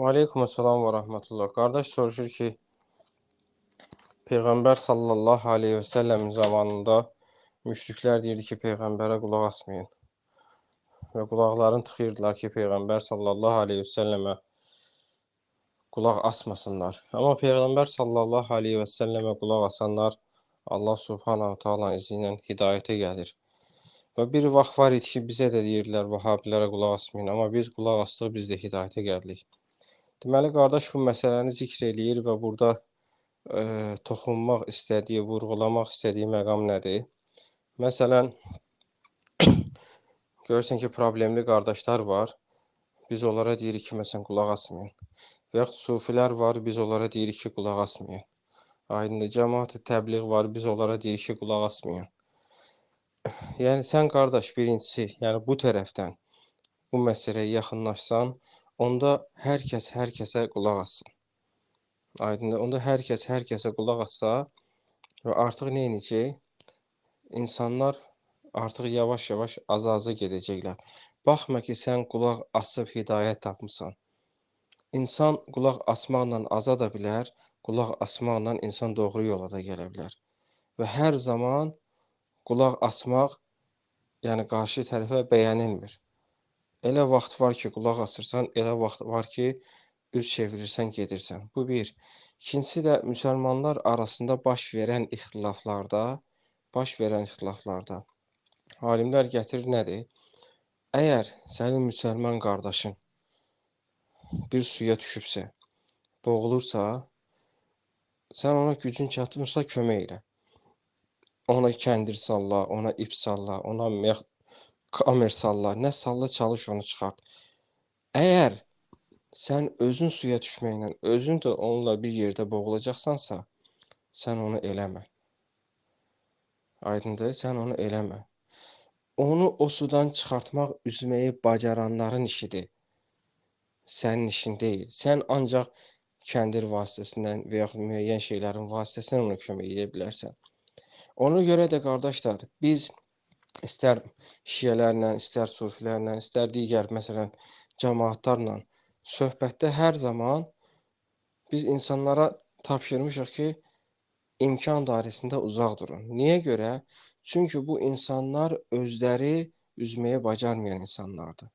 Və aleykum əssalam və rəhmətullah. Qardaş soruşur ki, Peyğəmbər sallallahu aleyhi və səlləmin zamanında müşriklər deyirdi ki, Peyğəmbərə qulaq asmayın. Və qulaqlarını tıxıyırdılar ki, Peyğəmbər sallallahu aleyhi və səlləmə qulaq asmasınlar. Amma Peyğəmbər sallallahu aleyhi və səlləmə qulaq asanlar Allah subhanahu taala izni ilə hidayətə gəlir. Və bir vaxt var idi ki, bizə də deyirdilər Vahabilərə qulaq asmayın, amma biz qulaq astıq, biz də hidayətə gəldik. Deməli, qardaş bu məsələni zikr eləyir və burada ə, e, toxunmaq istədiyi, vurğulamaq istədiyi məqam nədir? Məsələn, görürsən ki, problemli qardaşlar var. Biz onlara deyirik ki, məsələn, qulaq asmayın. Və yaxud sufilər var, biz onlara deyirik ki, qulaq asmayın. Aydındır, cəmaat-ı təbliğ var, biz onlara deyirik ki, qulaq asmayın. Yəni sən qardaş birincisi, yəni bu tərəfdən bu məsələyə yaxınlaşsan, onda hər kəs hər kəsə qulaq assın. Aydındır? Onda hər kəs hər kəsə qulaq assa və artıq nə edəcək? İnsanlar artıq yavaş-yavaş azaza gedəcəklər. Baxma ki, sən qulaq asıb hidayət tapmısan. İnsan qulaq asmaqla aza da bilər, qulaq asmaqla insan doğru yola da gələ bilər. Və hər zaman qulaq asmaq, yəni qarşı tərəfə bəyənilmir. Elə vaxt var ki, qulaq asırsan, elə vaxt var ki, üz çevirirsən, gedirsən. Bu bir. İkincisi də müsəlmanlar arasında baş verən ixtilaflarda, baş verən ixtilaflarda alimlər gətirir nədir? Əgər sənin müsəlman qardaşın bir suya düşübsə, boğulursa, sən ona gücün çatmırsa kömək elə. Ona kəndir salla, ona ip salla, ona Amer salla, nə salla çalış onu çıxart. Əgər sən özün suya düşməklə, özün də onunla bir yerdə boğulacaqsansa, sən onu eləmə. Aydındır? Sən onu eləmə. Onu o sudan çıxartmaq üzməyi bacaranların işidir. Sənin işin deyil. Sən ancaq kəndir vasitəsindən və yaxud müəyyən şeylərin vasitəsindən ona kömək edə bilərsən. Ona görə də qardaşlar, biz istər şiyələrlə, istər sufilərlə, istər digər məsələn cəmaatlarla söhbətdə hər zaman biz insanlara tapşırmışıq ki, imkan dairəsində uzaq durun. Niyə görə? Çünki bu insanlar özləri üzməyə bacarmayan insanlardır.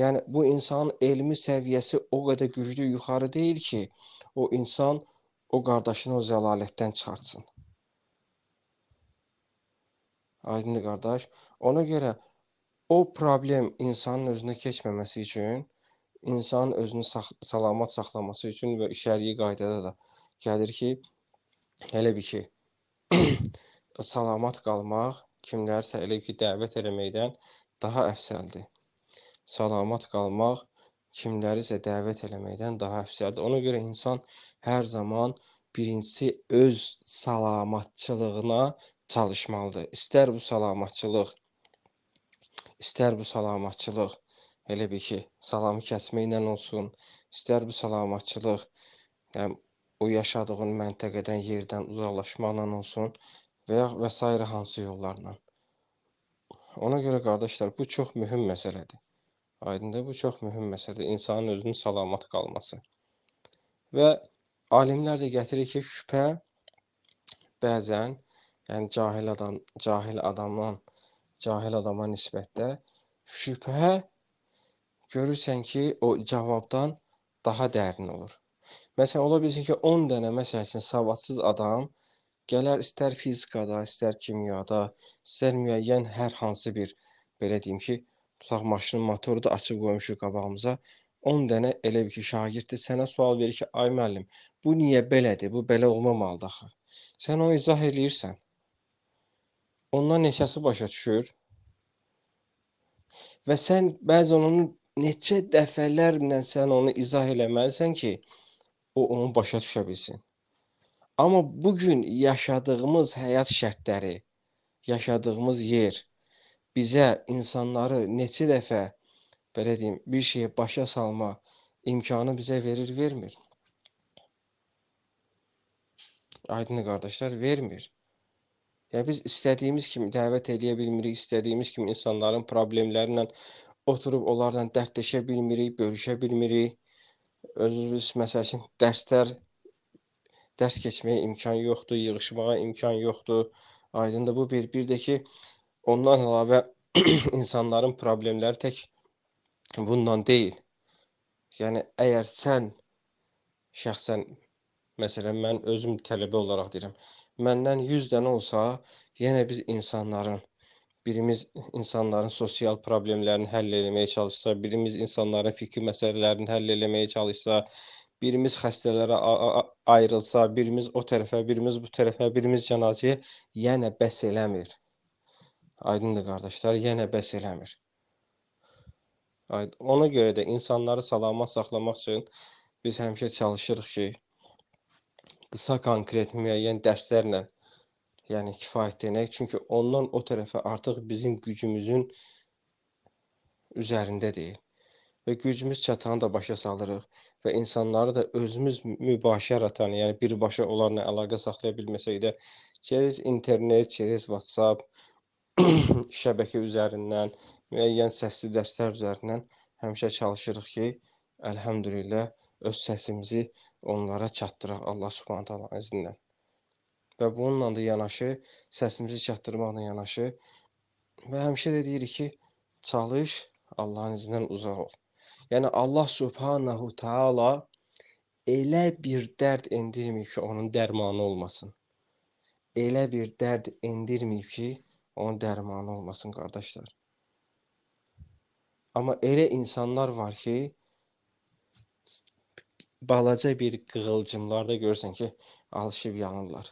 Yəni bu insanın elmi səviyyəsi o qədər güclü yuxarı deyil ki, o insan o qardaşını o zəlalətdən çıxartsın. Aydındır qardaş. Ona görə o problem insanın özünə keçməməsi üçün, insanın özünü sax salamat saxlaması üçün və şər'i qaydada da gəlir ki, elə bir ki, salamat qalmaq kimlərsə elə ki, dəvət eləməkdən daha əfsəldir. Salamat qalmaq kimlərisə dəvət eləməkdən daha əfsəldir. Ona görə insan hər zaman birincisi öz salamatçılığına çalışmalıdır. İstər bu salamatçılıq, istər bu salamatçılıq elə bir ki, salamı kəsməklə olsun, istər bu salamatçılıq yəni, o yaşadığın məntəqədən, yerdən uzaqlaşmaqla olsun və ya və s. hansı yollarla. Ona görə qardaşlar, bu çox mühüm məsələdir. Aydındır, bu çox mühüm məsələdir. İnsanın özünün salamat qalması. Və alimlər də gətirir ki, şübhə bəzən yəni cahil adam, cahil adamdan cahil adama nisbətdə şübhə görürsən ki, o cavabdan daha dərin olur. Məsələn, ola bilsin ki, 10 dənə məsəl üçün savadsız adam gələr istər fizikada, istər kimyada, istər müəyyən hər hansı bir belə deyim ki, tutaq maşının motoru da açıb qoymuşuq qabağımıza. 10 dənə elə bir ki, şagirddir, sənə sual verir ki, ay müəllim, bu niyə belədir? Bu belə olmamalıdır axı. Sən onu izah eləyirsən. Ondan neçəsi başa düşür? Və sən bəzi onun neçə dəfələrlə sən onu izah eləməlisən ki, o onu başa düşə bilsin. Amma bu gün yaşadığımız həyat şərtləri, yaşadığımız yer bizə insanları neçə dəfə belə deyim, bir şeyi başa salma imkanı bizə verir, vermir? Aydın qardaşlar, vermir. Yəni biz istədiyimiz kimi dəvət eləyə bilmirik, istədiyimiz kimi insanların problemlərinlə oturub onlarla dərdləşə bilmirik, bölüşə bilmirik. Özümüz məsəl üçün dərslər dərs keçməyə imkan yoxdur, yığılmağa imkan yoxdur. Aydındır bu bir. Bir də ki, ondan əlavə insanların problemləri tək bununla deyil. Yəni əgər sən şəxsən məsələn mən özüm tələbə olaraq deyirəm. Məndən 100 dənə olsa, yenə biz insanların birimiz insanların sosial problemlərini həll etməyə çalışsa, birimiz insanların fikri məsələlərini həll etməyə çalışsa, birimiz xəstələrə ayrılsa, birimiz o tərəfə, birimiz bu tərəfə, birimiz cənazəyə yenə bəs eləmir. Aydındır qardaşlar, yenə bəs eləmir. Ona görə də insanları salamat saxlamaq üçün biz həmişə çalışırıq ki, qısa konkret müəyyən dərslərlə yəni kifayətlənək. Çünki ondan o tərəfə artıq bizim gücümüzün üzərində deyil. Və gücümüz çatanı da başa salırıq və insanları da özümüz mübaşəratan, yəni birbaşa onlarla əlaqə saxlaya bilməsək də, через internet, через WhatsApp şəbəkə üzərindən, müəyyən səsli dərslər üzərindən həmişə çalışırıq ki, əlhəmdülillah öz səsimizi onlara çatdıraq Allah Subhanahu taala izindən. Və bununla da yanaşı səsimizi çatdırmaqla yanaşı və həmişə də deyirik ki, çalış Allahın izindən uzaq ol. Yəni Allah Subhanahu taala elə bir dərd endirmir ki, onun dərmanı olmasın. Elə bir dərd endirmir ki, onun dərmanı olmasın qardaşlar. Amma elə insanlar var ki, balaca bir qığılcımlarda görürsən ki, alışıb yanırlar.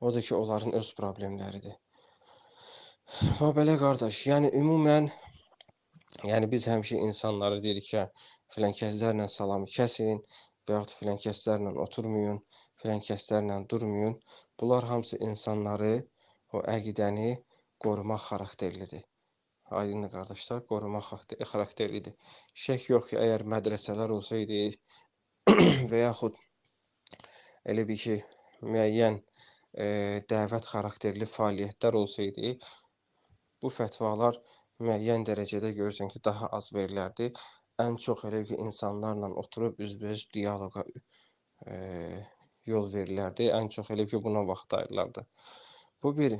O da ki, onların öz problemləridir. Və belə qardaş, yəni ümumən yəni biz həmişə insanlara deyirik ki, filan kəslərlə salamı kəsin, və yaxud filan kəslərlə oturmayın, filan kəslərlə durmayın. Bunlar hamısı insanları, o əqidəni qorumaq xarakterlidir. Aydındır qardaşlar, qoruma xarakterlidir. Şək yox ki, əgər mədrəsələr olsaydı və yaxud elə bir ki, müəyyən e, dəvət xarakterli fəaliyyətlər olsaydı, bu fətvalar müəyyən dərəcədə görürsən ki, daha az verilərdi. Ən çox elə ki, insanlarla oturub üzbəüz dialoqa e, yol verilərdi. Ən çox elə ki, buna vaxt ayrılardı. Bu bir,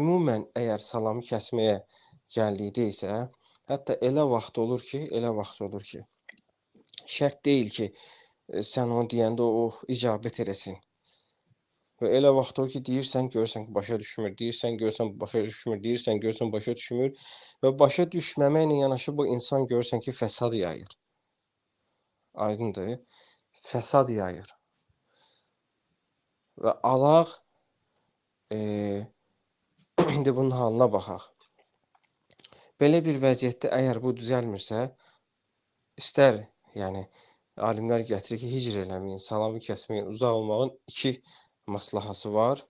ümumən əgər salamı kəsməyə gəldikdə isə hətta elə vaxt olur ki, elə vaxt olur ki, şərt deyil ki, e, sən onu deyəndə o oh, icabət eləsin. Və elə vaxt olur ki, deyirsən, görsən ki, başa düşmür, deyirsən, görsən başa düşmür, deyirsən, görsən başa düşmür və başa düşməməklə yanaşı bu insan görsən ki, fəsad yayır. Aydındır? Fəsad yayır. Və alaq e, indi bunun halına baxaq. Belə bir vəziyyətdə əgər bu düzəlmirsə, istər, yəni alimlər gətirir ki, hicr eləməyin, salamı kəsməyin, uzaq olmağın iki maslahası var,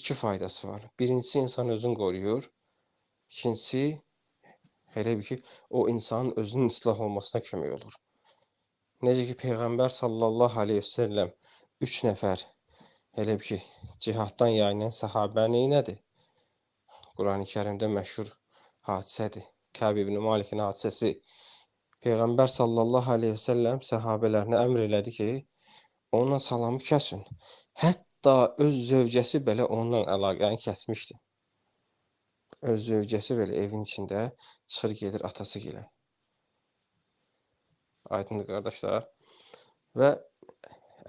iki faydası var. Birincisi insan özünü qoruyur, ikincisi elə bir ki, o insanın özünün islah olmasına kömək olur. Necə ki peyğəmbər sallallahu əleyhi və səlləm 3 nəfər elə bir ki, cihaddan yayılan səhabəni nədir? Qurani-Kərimdə məşhur hadisədir. Kəb ibn Malikin hadisəsi. Peyğəmbər sallallahu əleyhi və səlləm səhabələrinə əmr elədi ki, onunla salamı kəsin. Hətta öz zövcəsi belə onunla əlaqəni kəsmişdi. Öz zövcəsi belə evin içində çıxır gedir atası ilə. Aydındır qardaşlar. Və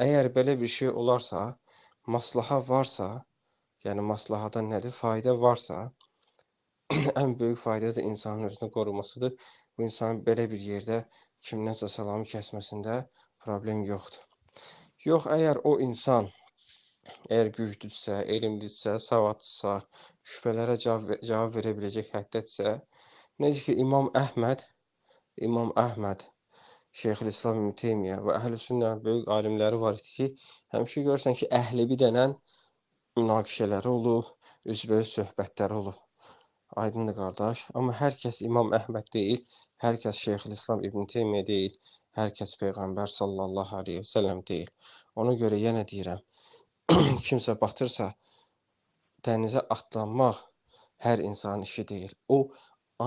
əgər belə bir şey olarsa, maslaha varsa, yəni maslahada nədir fayda varsa, ən böyük fayda da insanın özünü qorumasıdır. Bu insanın belə bir yerdə kimdənsə salamı kəsməsində problem yoxdur. Yox, əgər o insan əgər güclüdürsə, elmlidirsə, savadlısa, şübhələrə cavab, cavab verə biləcək həddədirsə, necə ki İmam Əhməd, İmam Əhməd Şeyxülislam İbn Teymiyyə və Əhlüsünnənin böyük alimləri var idi ki, həmişə görürsən ki, əhləbi dənən münaqişələri olub, üzbəüz söhbətləri olub. Aydındır qardaş. Amma hər kəs İmam Əhməd deyil, hər kəs Şeyxülislam İbn Teymiyyə deyil, hər kəs peyğəmbər sallallahu əleyhi və səlləm deyil. Ona görə yenə deyirəm, kimsə batırsa dənizə atlanmaq hər insanın işi deyil. O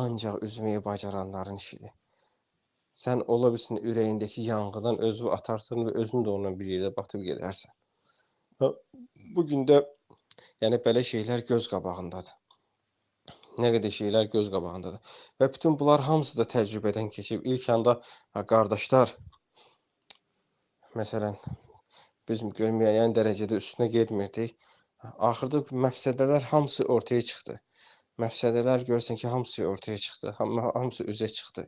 ancaq üzməyi bacaranların işidir. Sən ola bilsin ürəyindəki yanğıdan özünü atarsan və özün də onunla bir yerdə batıb gedərsən. Bu gün də yəni belə şeylər göz qabağındadır. Nə qədər şeylər göz qabağındadır. Və bütün bunlar hamısı da təcrübədən keçib. İlk anda hə, qardaşlar məsələn biz müəyyən dərəcədə üstünə getmirdik. Axırda məfsədələr hamısı ortaya çıxdı. Məfsədələr görsən ki, hamısı ortaya çıxdı, hamısı üzə çıxdı.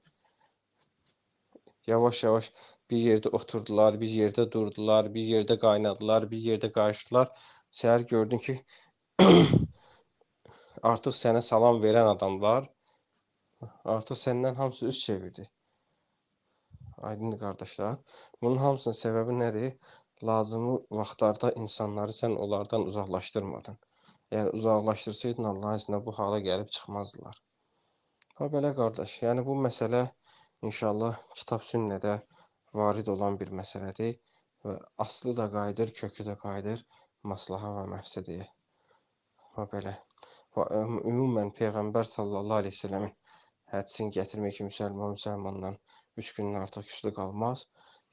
Yavaş-yavaş bir yerdə oturdular, bir yerdə durdular, bir yerdə qaynadılar, bir yerdə qarışdılar. Səhər gördün ki, Artıq sənə salam verən adamlar artıq səndən hamısı üz çevirdi. Aydındır qardaşlar. Bunun hamısının səbəbi nədir? Lazımlı vaxtlarda insanları sən onlardan uzaqlaşdırmadın. Yəni uzaqlaşdırsaydın Allahın iznə bu hala gəlib çıxmazdılar. Ha belə qardaş, yəni bu məsələ inşallah kitab sünnədə varid olan bir məsələdir və aslı da qayıdır, kökü də qayıdır maslaha və məfsədəyə. Ha belə ümumən Peyğəmbər sallallahu aleyhi ve selləmin hədisini gətirmək ki, müsəlman müsəlmandan üç gündən artıq küslü qalmaz.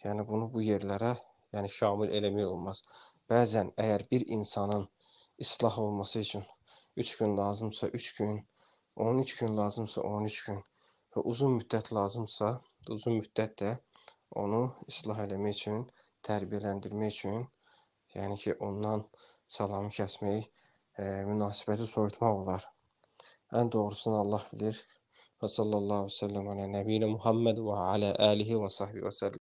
Yəni bunu bu yerlərə yəni şamil eləmək olmaz. Bəzən əgər bir insanın islah olması üçün 3 gün lazımsa 3 gün, 13 gün lazımsa 13 gün və uzun müddət lazımsa uzun müddət də onu islah eləmək üçün, tərbiyələndirmək üçün, yəni ki, ondan salamı kəsmək e, ee, münasibəti soyutmaq olar. Ən doğrusunu Allah bilir. Və sallallahu əleyhi və səlləm ala nəbiyinə Muhammed və ala alihi və səhbi və səlləm.